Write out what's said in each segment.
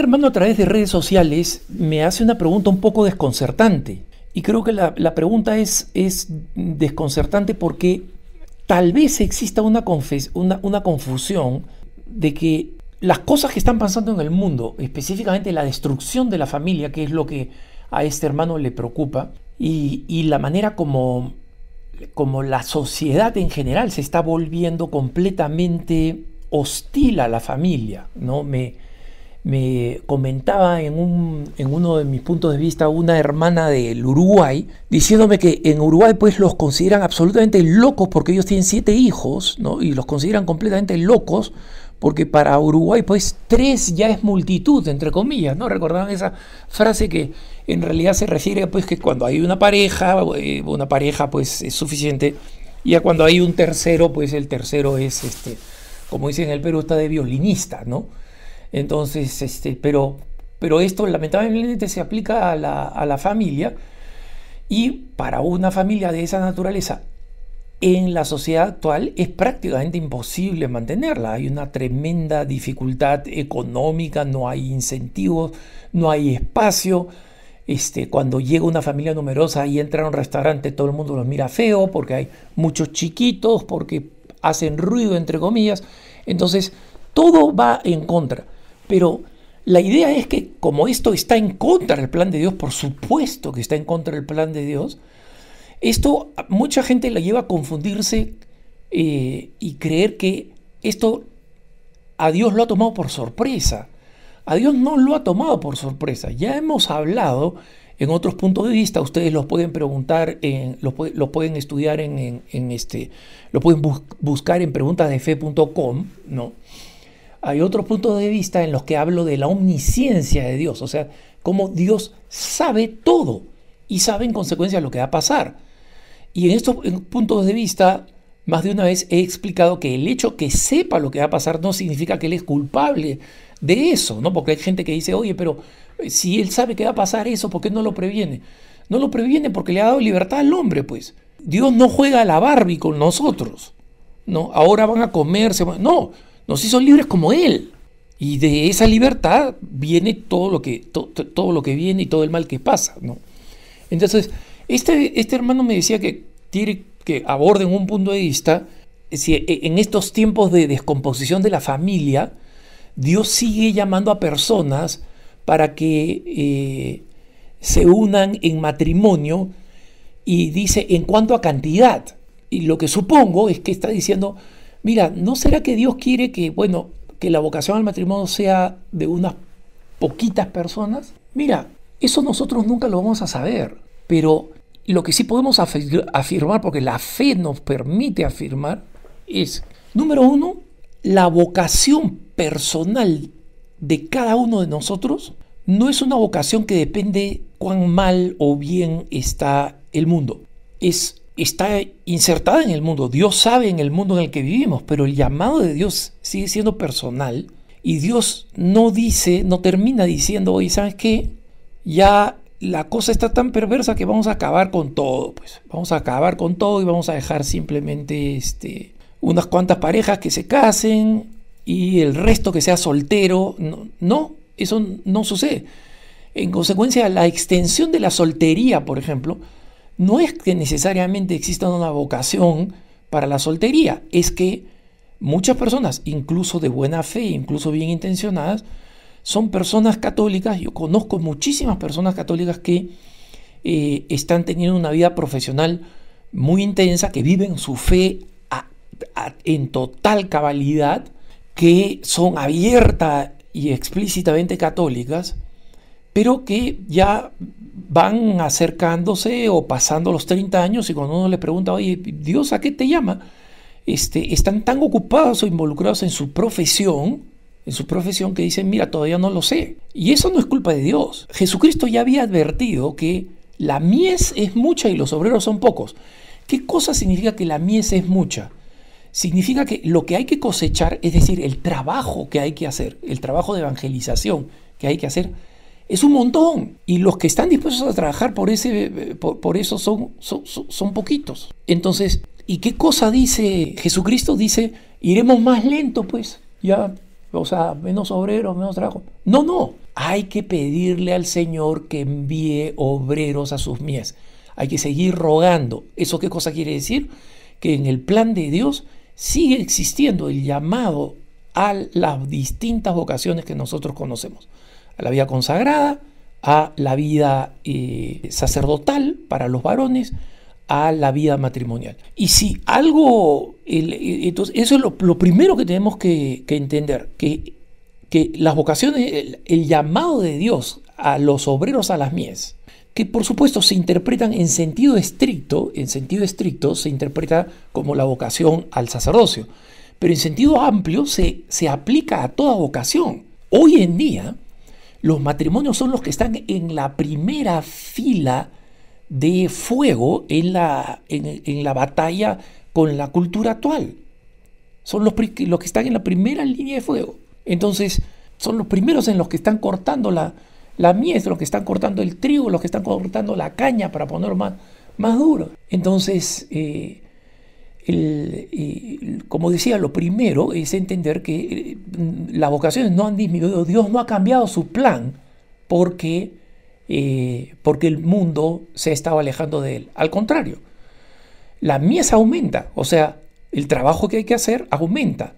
hermano a través de redes sociales me hace una pregunta un poco desconcertante. Y creo que la, pregunta es, es, desconcertante porque tal vez exista una, confusión de que las cosas que están pasando en el mundo, específicamente la destrucción de la familia, que es lo que a este hermano le preocupa, y, y, la manera como, como la sociedad en general se está volviendo completamente hostil a la familia. ¿no? Me, me comentaba en, en, uno de mis puntos de vista una hermana del Uruguay, diciéndome que en Uruguay pues los consideran absolutamente locos porque ellos tienen siete hijos, ¿no? Y los consideran completamente locos porque para Uruguay pues tres ya es multitud, entre comillas, ¿no? Recordaban esa frase que en realidad se refiere pues que cuando hay una pareja, eh, una pareja pues es suficiente, y ya cuando hay un tercero pues el tercero es, este, como dicen en el Perú, está de violinista, ¿no? Entonces, este, pero, esto lamentablemente se aplica a la, familia y para una familia de esa naturaleza en la sociedad actual es prácticamente imposible mantenerla. Hay una tremenda dificultad económica, no hay incentivos, no hay espacio. Este, cuando llega una familia numerosa y entra a un restaurante, todo el mundo los mira feo porque hay muchos chiquitos, porque hacen ruido, entre comillas. Entonces, todo va en contra. Pero la idea es que como esto está en contra del plan de Dios, por supuesto que está en contra del plan de Dios, esto mucha gente la lleva a confundirse eh, y creer que esto a Dios lo ha tomado por sorpresa. A Dios no lo ha tomado por sorpresa. Ya hemos hablado en otros puntos de vista, ustedes los pueden preguntar, en, los, pueden estudiar en, este, lo pueden buscar en preguntasdefe.com, ¿no? hay otros puntos de vista en los que hablo de la omnisciencia de Dios, o sea, cómo Dios sabe todo y sabe en consecuencia lo que va a pasar. Y en estos puntos de vista, más de una vez he explicado que el hecho que sepa lo que va a pasar no significa que él es culpable de eso, ¿no? Porque hay gente que dice, oye, pero eh, si él sabe que va a pasar eso, ¿por qué no lo previene? No lo previene porque le ha dado libertad al hombre, pues. Dios no juega a la Barbie con nosotros. ¿no? Ahora van a comerse. No, nos son libres como Él. Y de esa libertad viene todo lo que, todo lo que viene y todo el mal que pasa. ¿no? Entonces, este, este hermano me decía que tiene que aborden un punto de vista, si e, en estos tiempos de descomposición de la familia, Dios sigue llamando a personas para que eh, se unan en matrimonio y dice en cuanto a cantidad. Y lo que supongo es que está diciendo, mira, ¿no será que Dios quiere que, bueno, que la vocación al matrimonio sea de unas poquitas personas? Mira, eso nosotros nunca lo vamos a saber, pero lo que sí podemos afirmar, porque la fe nos permite afirmar, es, número uno, la vocación personal de cada uno de nosotros no es una vocación que depende cuán mal o bien está el mundo. Es está insertada en el mundo. Dios sabe en el mundo en el que vivimos, pero el llamado de Dios sigue siendo personal. Y Dios no dice, no termina diciendo, oye, ¿sabes qué? Ya la cosa está tan perversa que vamos a acabar con todo. Pues vamos a acabar con todo y vamos a dejar simplemente este, unas cuantas parejas que se casen y el resto que sea soltero. No, no eso no sucede. En consecuencia, la extensión de la soltería, por ejemplo, no es que necesariamente exista una vocación para la soltería, es que muchas personas, incluso de buena fe, incluso bien intencionadas, son personas católicas, yo conozco muchísimas personas católicas que eh, están teniendo una vida profesional muy intensa, que viven su fe en total cabalidad, que son abiertas y explícitamente católicas, pero que ya van acercándose o pasando los 30 años y cuando uno le pregunta, oye, Dios, ¿a qué te llama? Este, están tan ocupados o involucrados en su profesión, en su profesión que dicen, mira, todavía no lo sé. Y eso no es culpa de Dios. Jesucristo ya había advertido que la mies es mucha y los obreros son pocos. ¿Qué cosa significa que la mies es mucha? Significa que lo que hay que cosechar, es decir, el trabajo que hay que hacer, el trabajo de evangelización que hay que hacer, es un montón. Y los que están dispuestos a trabajar por, ese, por, eso son, son, poquitos. Entonces, ¿y qué cosa dice Jesucristo? Dice, iremos más lento, pues. Ya, o sea, menos obreros, menos trabajo. No, no. Hay que pedirle al Señor que envíe obreros a sus mies. Hay que seguir rogando. ¿Eso qué cosa quiere decir? Que en el plan de Dios sigue existiendo el llamado a las distintas vocaciones que nosotros conocemos a la vida consagrada, a la vida eh, sacerdotal para los varones, a la vida matrimonial. Y si algo, eh, entonces eso es lo, primero que tenemos que, entender, que, que las vocaciones, el, llamado de Dios a los obreros a las mies, que por supuesto se interpretan en sentido estricto, en sentido estricto se interpreta como la vocación al sacerdocio, pero en sentido amplio se, se aplica a toda vocación. Hoy en día, los matrimonios son los que están en la primera fila de fuego en la, en, la batalla con la cultura actual. Son los, los, que están en la primera línea de fuego. Entonces, son los primeros en los que están cortando la, la mies, los que están cortando el trigo, los que están cortando la caña para ponerlo más, más duro. Entonces, eh, como decía, lo primero es entender que eh, mm, las vocaciones no han disminuido, Dios no ha cambiado su plan porque, eh, porque el mundo se estaba alejando de él. Al contrario, la mies aumenta, o sea, el trabajo que hay que hacer aumenta.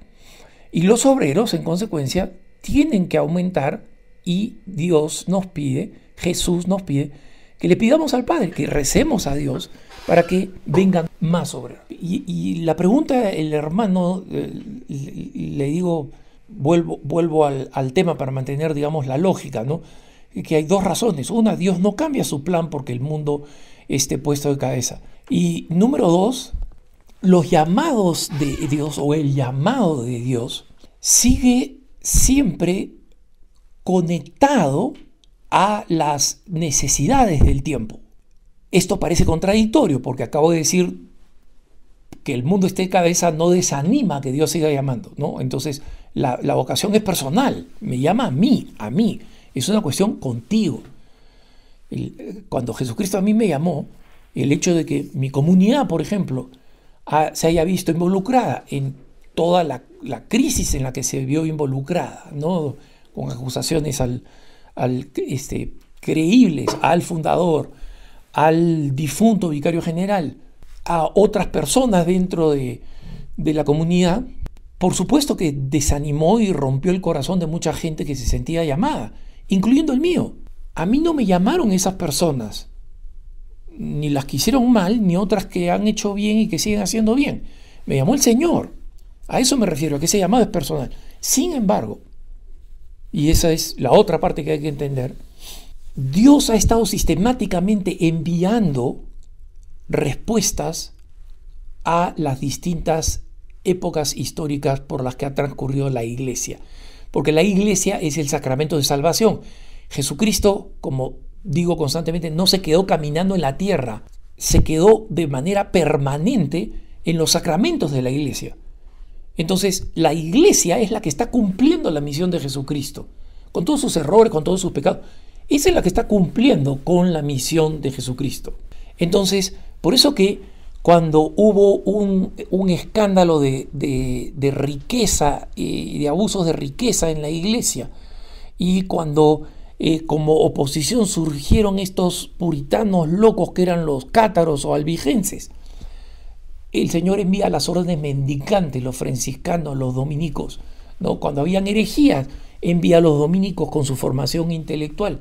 Y los obreros, en consecuencia, tienen que aumentar y Dios nos pide, Jesús nos pide, que le pidamos al Padre, que recemos a Dios para que vengan más sobre Y, y la pregunta, el hermano, eh, le digo, vuelvo, vuelvo al, al, tema para mantener, digamos, la lógica, ¿no? Que hay dos razones. Una, Dios no cambia su plan porque el mundo esté puesto de cabeza. Y número dos, los llamados de Dios o el llamado de Dios sigue siempre conectado a las necesidades del tiempo. Esto parece contradictorio porque acabo de decir que el mundo esté de cabeza no desanima que Dios siga llamando, ¿no? Entonces, la, vocación es personal, me llama a mí, a mí, es una cuestión contigo. cuando Jesucristo a mí me llamó, el hecho de que mi comunidad, por ejemplo, se haya visto involucrada en toda la, crisis en la que se vio involucrada, ¿no? con acusaciones al, este, creíbles al fundador, al difunto vicario general, a otras personas dentro de, la comunidad, por supuesto que desanimó y rompió el corazón de mucha gente que se sentía llamada, incluyendo el mío. A mí no me llamaron esas personas, ni las que hicieron mal, ni otras que han hecho bien y que siguen haciendo bien. Me llamó el Señor. A eso me refiero, a que ese llamado es personal. Sin embargo, y esa es la otra parte que hay que entender, Dios ha estado sistemáticamente enviando respuestas a las distintas épocas históricas por las que ha transcurrido la iglesia. Porque la iglesia es el sacramento de salvación. Jesucristo, como digo constantemente, no se quedó caminando en la tierra, se quedó de manera permanente en los sacramentos de la iglesia. Entonces, la iglesia es la que está cumpliendo la misión de Jesucristo, con todos sus errores, con todos sus pecados. Esa es la que está cumpliendo con la misión de Jesucristo. Entonces, por eso que cuando hubo un, escándalo de, riqueza y eh, de abusos de riqueza en la iglesia, y cuando eh, como oposición surgieron estos puritanos locos que eran los cátaros o albigenses, el Señor envía las órdenes mendicantes, los franciscanos, los dominicos, ¿no? cuando habían herejías, envía a los dominicos con su formación intelectual.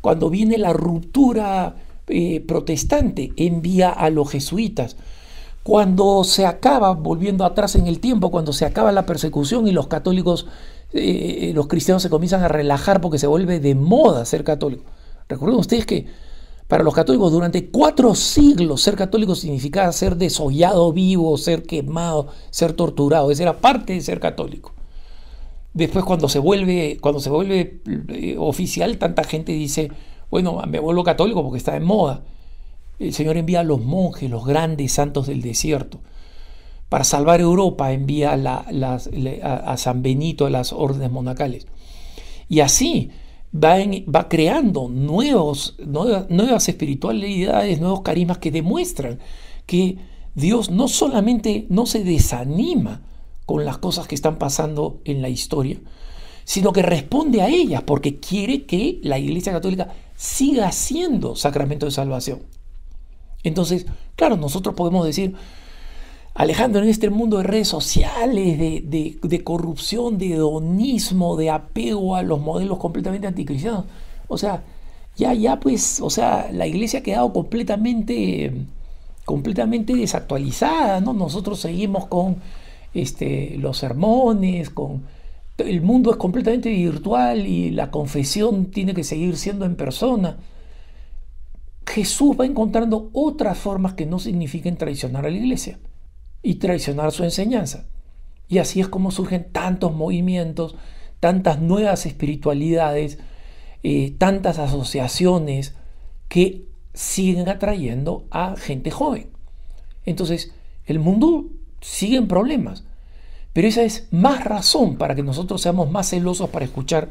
Cuando viene la ruptura eh, protestante, envía a los jesuitas. Cuando se acaba, volviendo atrás en el tiempo, cuando se acaba la persecución y los católicos, eh, eh, los cristianos se comienzan a relajar porque se vuelve de moda ser católico. Recuerden ustedes que para los católicos durante cuatro siglos ser católico significaba ser desollado vivo, ser quemado, ser torturado. Esa era parte de ser católico. Después cuando se vuelve, cuando se vuelve eh, oficial, tanta gente dice, bueno, me vuelvo católico porque está en moda. El Señor envía a los monjes, los grandes santos del desierto. Para salvar Europa envía a San Benito a las órdenes monacales. Y así va, va creando nuevos, nuevas, nuevas espiritualidades, nuevos carismas que demuestran que Dios no solamente no se desanima, con las cosas que están pasando en la historia, sino que responde a ellas porque quiere que la Iglesia Católica siga siendo sacramento de salvación. Entonces, claro, nosotros podemos decir, Alejandro, en este mundo de redes sociales, de, corrupción, de hedonismo, de apego a los modelos completamente anticristianos, o sea, ya, ya pues, o sea, la iglesia ha quedado completamente, completamente desactualizada, ¿no? Nosotros seguimos con este, los sermones, con, el mundo es completamente virtual y la confesión tiene que seguir siendo en persona. Jesús va encontrando otras formas que no signifiquen traicionar a la iglesia y traicionar su enseñanza. Y así es como surgen tantos movimientos, tantas nuevas espiritualidades, eh, tantas asociaciones que siguen atrayendo a gente joven. Entonces, el mundo siguen problemas. Pero esa es más razón para que nosotros seamos más celosos para escuchar.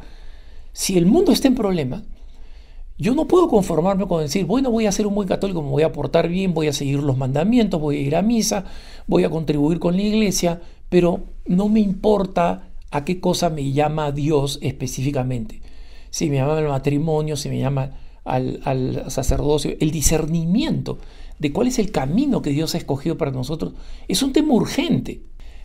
Si el mundo está en problemas, yo no puedo conformarme con decir, bueno, voy a ser un buen católico, me voy a portar bien, voy a seguir los mandamientos, voy a ir a misa, voy a contribuir con la iglesia, pero no me importa a qué cosa me llama Dios específicamente. Si me llama al matrimonio, si me llama al, al sacerdocio, el discernimiento de cuál es el camino que Dios ha escogido para nosotros, es un tema urgente.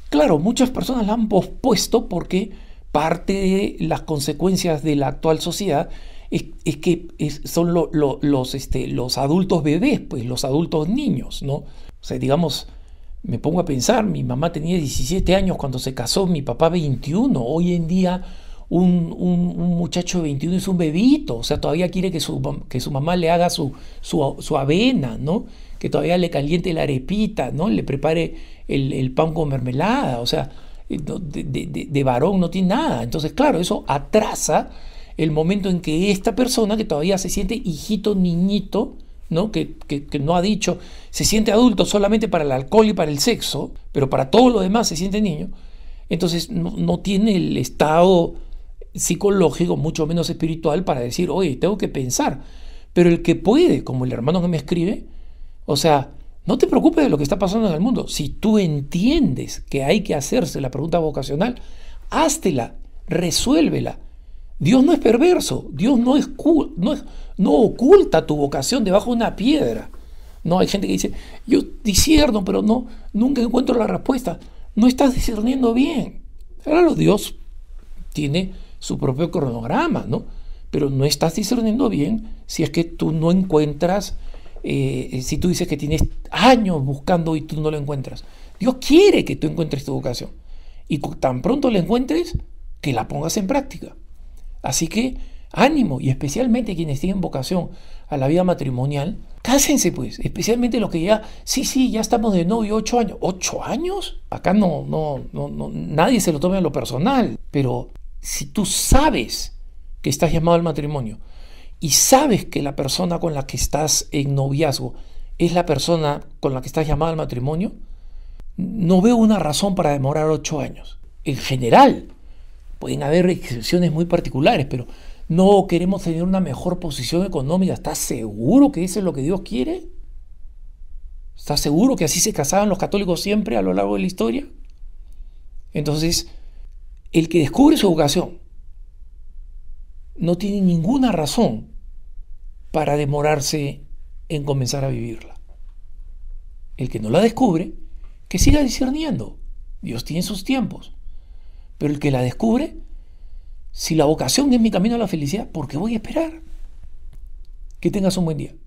Claro, muchas personas la han pospuesto porque parte de las consecuencias de la actual sociedad es, que son los, este, los adultos bebés, pues los adultos niños, ¿no? O sea, digamos, me pongo a pensar, mi mamá tenía 17 años cuando se casó, mi papá 21, hoy en día un, muchacho de 21 es un bebito, o sea, todavía quiere que su, que su mamá le haga su, su, avena, ¿no? Que todavía le caliente la arepita, ¿no? Le prepare el, pan con mermelada, o sea, eh, de, varón no tiene nada. Entonces, claro, eso atrasa el momento en que esta persona que todavía se siente hijito, niñito, ¿no? Que, no ha dicho, se siente adulto solamente para el alcohol y para el sexo, pero para todo lo demás se siente niño. Entonces no, no tiene el estado psicológico, mucho menos espiritual, para decir, oye, tengo que pensar. Pero el que puede, como el hermano que me escribe, o sea, no te preocupes de lo que está pasando en el mundo. Si tú entiendes que hay que hacerse la pregunta vocacional, háztela, resuélvela. Dios no es perverso, Dios no, es, no, no oculta tu vocación debajo de una piedra. No, hay gente que dice, yo disierno, pero no, nunca encuentro la respuesta. No estás discerniendo bien. Claro, Dios tiene su propio cronograma, ¿no? Pero no estás discerniendo bien si es que tú no encuentras, eh, si tú dices que tienes años buscando y tú no lo encuentras. Dios quiere que tú encuentres tu vocación. Y tan pronto la encuentres, que la pongas en práctica. Así que ánimo, y especialmente quienes tienen vocación a la vida matrimonial, cásense pues, especialmente los que ya, sí, sí, ya estamos de novio ocho años. ¿Ocho años? Acá no, no, no, no nadie se lo tome a lo personal, pero si tú sabes que estás llamado al matrimonio y sabes que la persona con la que estás en noviazgo es la persona con la que estás llamado al matrimonio, no veo una razón para demorar ocho años. En general, pueden haber excepciones muy particulares, pero no queremos tener una mejor posición económica. ¿Estás seguro que eso es lo que Dios quiere? ¿Estás seguro que así se casaban los católicos siempre a lo largo de la historia? Entonces, el que descubre su vocación no tiene ninguna razón para demorarse en comenzar a vivirla. El que no la descubre, que siga discerniendo. Dios tiene sus tiempos. Pero el que la descubre, si la vocación es mi camino a la felicidad, ¿por qué voy a esperar? Que tengas un buen día.